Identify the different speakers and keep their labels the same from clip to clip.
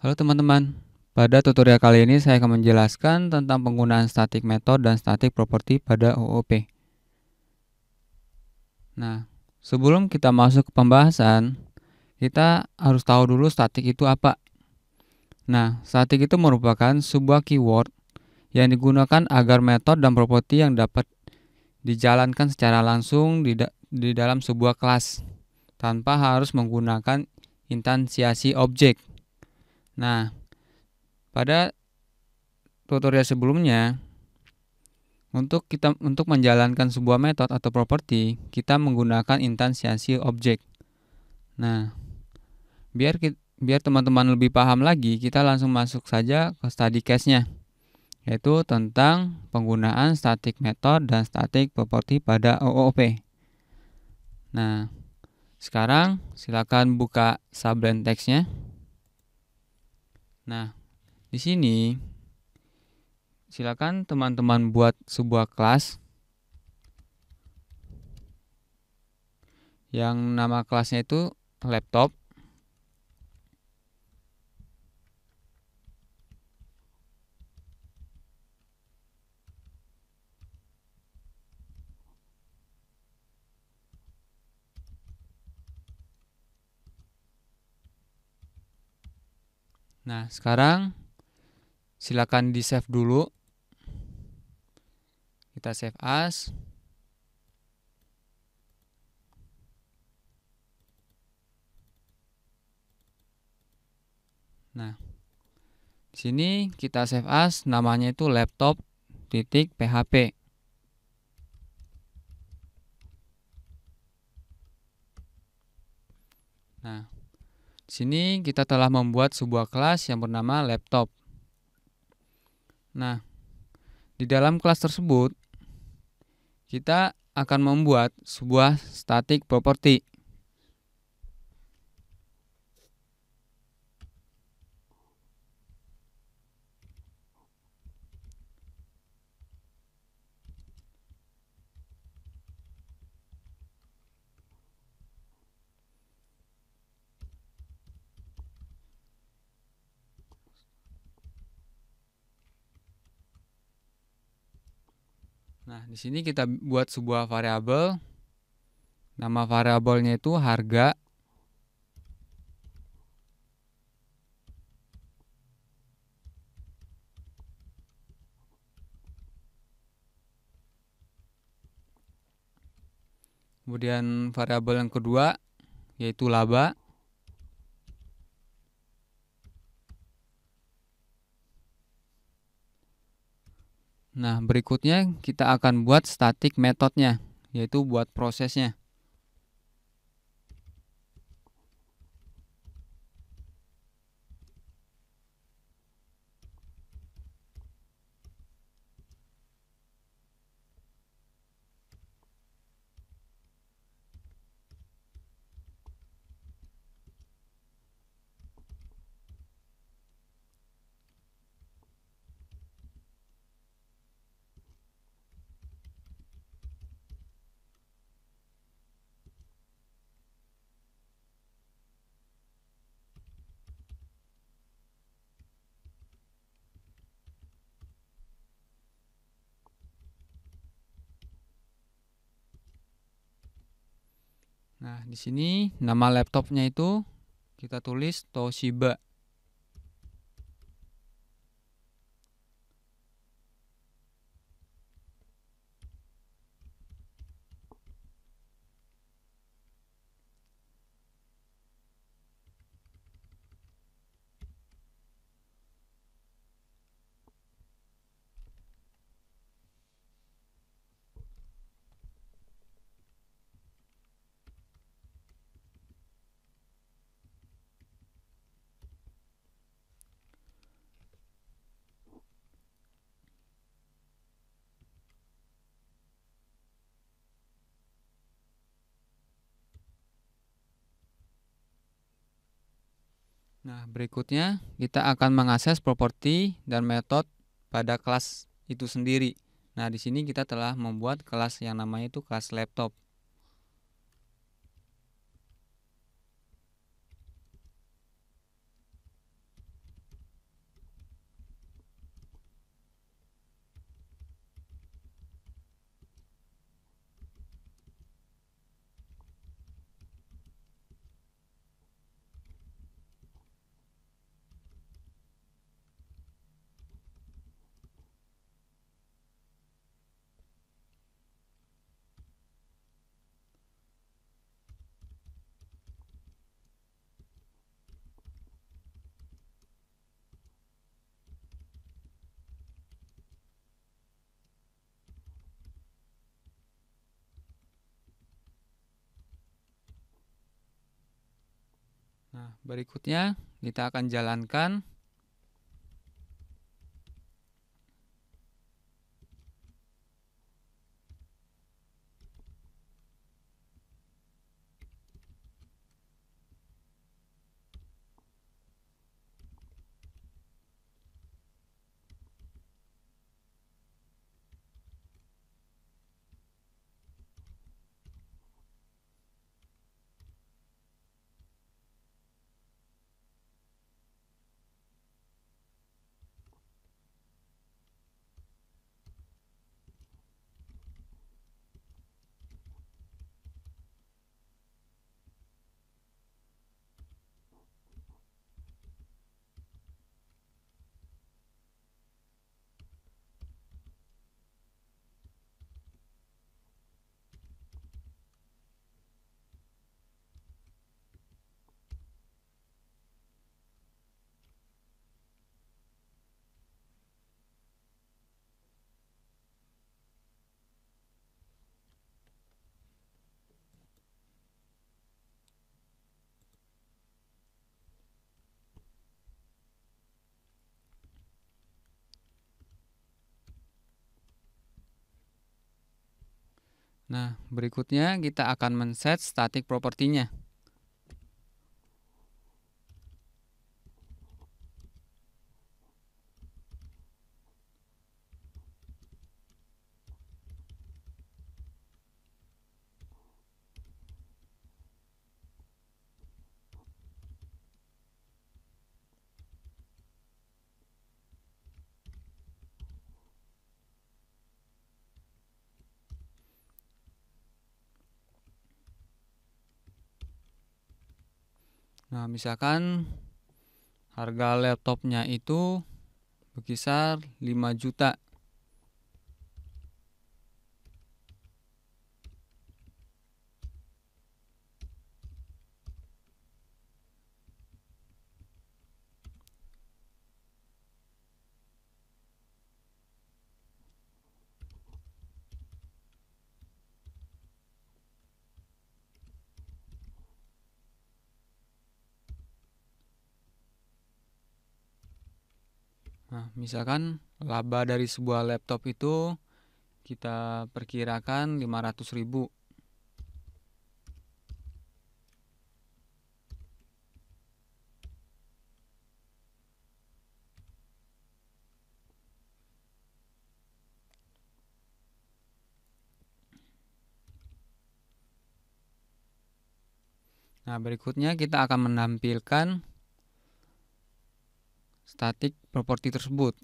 Speaker 1: Halo teman-teman, pada tutorial kali ini saya akan menjelaskan tentang penggunaan static method dan static property pada OOP. Nah, sebelum kita masuk ke pembahasan, kita harus tahu dulu static itu apa. Nah, static itu merupakan sebuah keyword yang digunakan agar method dan property yang dapat dijalankan secara langsung di, da di dalam sebuah kelas tanpa harus menggunakan instansiasi objek. Nah, pada tutorial sebelumnya untuk kita untuk menjalankan sebuah metode atau properti, kita menggunakan instansiasi objek. Nah, biar kita, biar teman-teman lebih paham lagi, kita langsung masuk saja ke study case-nya, yaitu tentang penggunaan static method dan static property pada OOP. Nah, sekarang silakan buka subline text nya Nah, di sini silakan teman-teman buat sebuah kelas yang nama kelasnya itu laptop Nah, sekarang silakan di save dulu. Kita save as. Nah, di sini kita save as namanya itu laptop titik php. Nah, di sini kita telah membuat sebuah kelas yang bernama laptop. Nah, di dalam kelas tersebut kita akan membuat sebuah static property. Nah, di sini kita buat sebuah variabel. Nama variabelnya itu harga. Kemudian variabel yang kedua yaitu laba. Nah, berikutnya kita akan buat static metodenya, yaitu buat prosesnya. Nah, di sini nama laptopnya itu kita tulis Toshiba. Nah, berikutnya kita akan mengakses properti dan metode pada kelas itu sendiri. Nah, di sini kita telah membuat kelas yang namanya itu kelas laptop. berikutnya kita akan jalankan Nah, berikutnya kita akan men-set static propertinya. Nah, misalkan harga laptopnya itu berkisar 5 juta. Nah, misalkan laba dari sebuah laptop itu kita perkirakan 500 ribu. Nah, berikutnya kita akan menampilkan statik properti tersebut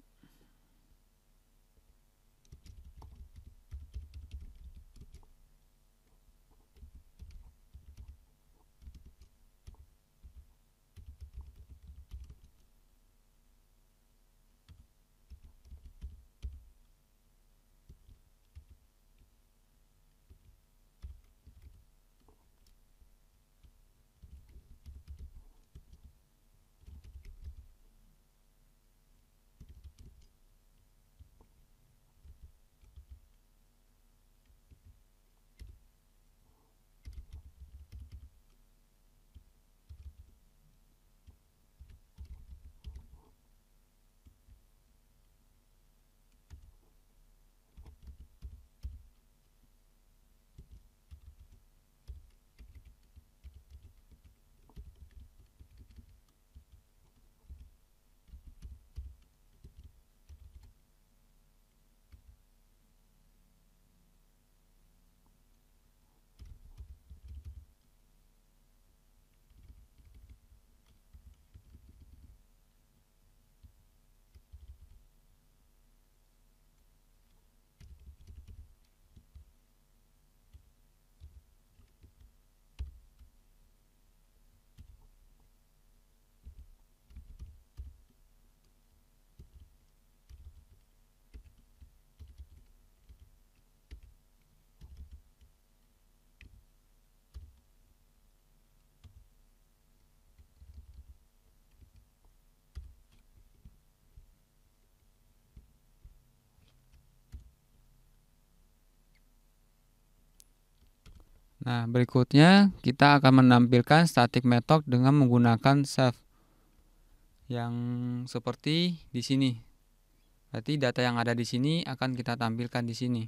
Speaker 1: Nah, berikutnya kita akan menampilkan static method dengan menggunakan self yang seperti di sini. Berarti data yang ada di sini akan kita tampilkan di sini.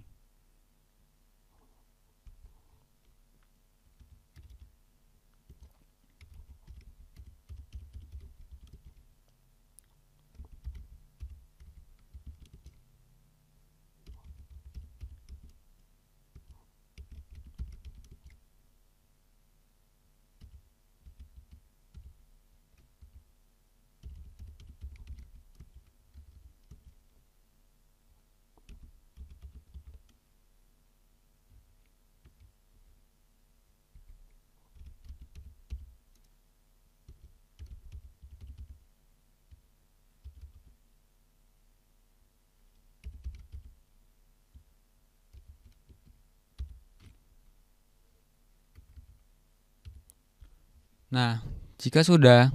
Speaker 1: Nah, jika sudah,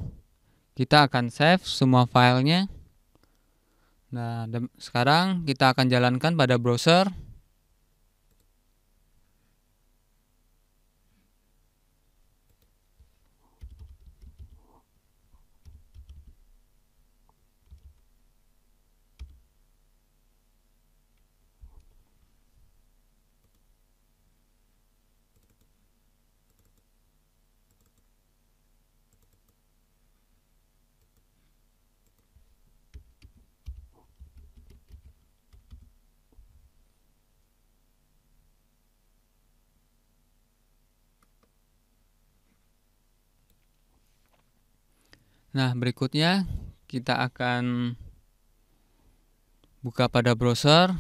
Speaker 1: kita akan save semua filenya. Nah, sekarang kita akan jalankan pada browser Nah, berikutnya kita akan buka pada browser.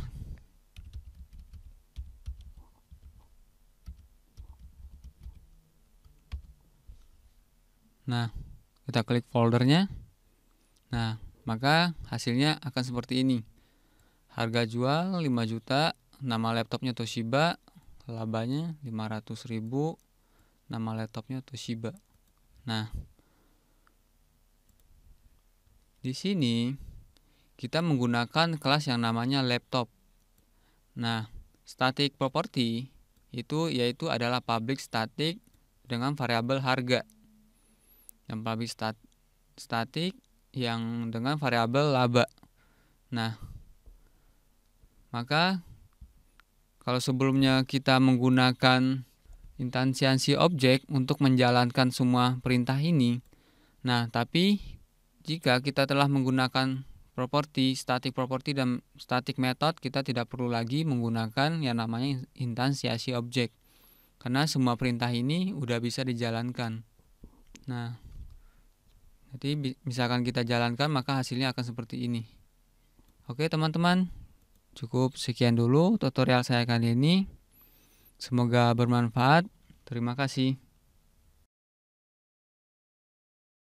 Speaker 1: Nah, kita klik foldernya. Nah, maka hasilnya akan seperti ini. Harga jual 5 juta, nama laptopnya Toshiba, labanya ribu nama laptopnya Toshiba. Nah, di sini kita menggunakan kelas yang namanya laptop. Nah, static property itu yaitu adalah public static dengan variabel harga. Yang public stat static yang dengan variabel laba. Nah, maka kalau sebelumnya kita menggunakan instansiasi objek untuk menjalankan semua perintah ini, nah tapi jika kita telah menggunakan properti static property dan static method kita tidak perlu lagi menggunakan yang namanya instansiasi objek karena semua perintah ini udah bisa dijalankan nah jadi misalkan kita jalankan maka hasilnya akan seperti ini oke teman-teman cukup sekian dulu tutorial saya kali ini semoga bermanfaat terima kasih